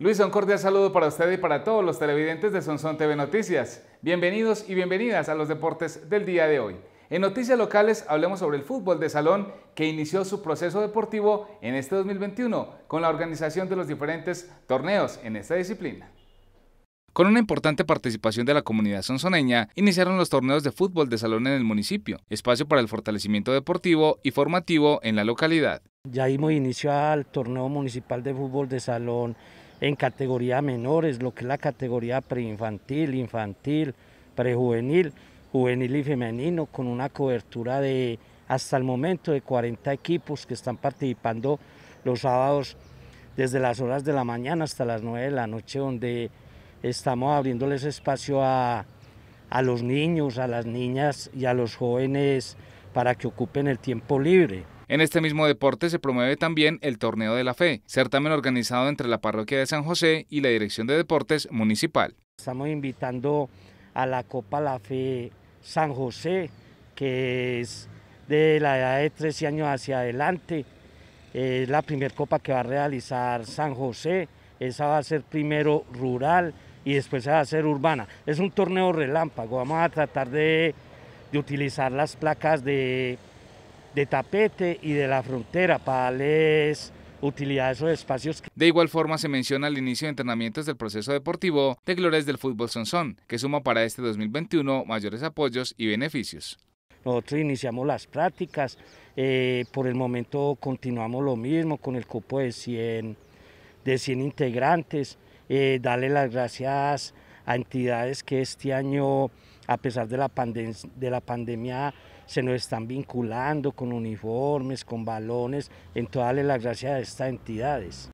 Luis, un cordial saludo para usted y para todos los televidentes de Sonson TV Noticias. Bienvenidos y bienvenidas a los deportes del día de hoy. En noticias locales hablemos sobre el fútbol de salón que inició su proceso deportivo en este 2021 con la organización de los diferentes torneos en esta disciplina. Con una importante participación de la comunidad sonsoneña, iniciaron los torneos de fútbol de salón en el municipio, espacio para el fortalecimiento deportivo y formativo en la localidad. Ya hemos iniciado el torneo municipal de fútbol de salón en categoría menores, lo que es la categoría preinfantil, infantil, prejuvenil, juvenil y femenino, con una cobertura de hasta el momento de 40 equipos que están participando los sábados desde las horas de la mañana hasta las 9 de la noche, donde estamos abriéndoles espacio a, a los niños, a las niñas y a los jóvenes para que ocupen el tiempo libre. En este mismo deporte se promueve también el Torneo de la Fe, certamen organizado entre la parroquia de San José y la Dirección de Deportes Municipal. Estamos invitando a la Copa La Fe San José, que es de la edad de 13 años hacia adelante. Es la primera copa que va a realizar San José. Esa va a ser primero rural y después va a ser urbana. Es un torneo relámpago. Vamos a tratar de, de utilizar las placas de de tapete y de la frontera para darles utilidad a esos espacios. De igual forma se menciona el inicio de entrenamientos del proceso deportivo de Glores del Fútbol Sonsón, que suma para este 2021 mayores apoyos y beneficios. Nosotros iniciamos las prácticas, eh, por el momento continuamos lo mismo con el cupo de 100, de 100 integrantes, eh, darle las gracias a entidades que este año a pesar de la, de la pandemia se nos están vinculando con uniformes, con balones, en toda la gracia de estas entidades.